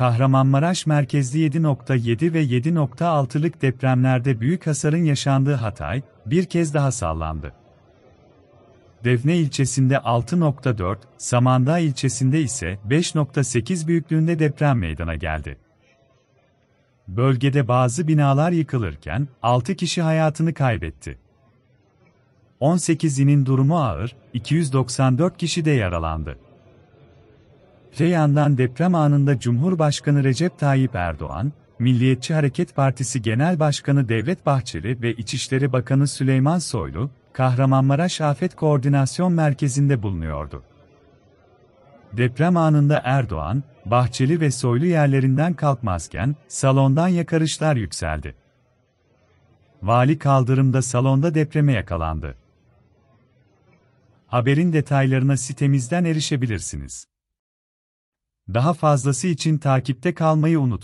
Kahramanmaraş merkezli 7.7 ve 7.6'lık depremlerde büyük hasarın yaşandığı Hatay, bir kez daha sallandı. Defne ilçesinde 6.4, Samandağ ilçesinde ise 5.8 büyüklüğünde deprem meydana geldi. Bölgede bazı binalar yıkılırken 6 kişi hayatını kaybetti. 18'inin durumu ağır, 294 kişi de yaralandı. Öte yandan deprem anında Cumhurbaşkanı Recep Tayyip Erdoğan, Milliyetçi Hareket Partisi Genel Başkanı Devlet Bahçeli ve İçişleri Bakanı Süleyman Soylu, Kahramanmaraş Afet Koordinasyon Merkezi'nde bulunuyordu. Deprem anında Erdoğan, Bahçeli ve Soylu yerlerinden kalkmazken salondan yakarışlar yükseldi. Vali kaldırımda salonda depreme yakalandı. Haberin detaylarına sitemizden erişebilirsiniz. Daha fazlası için takipte kalmayı unutma.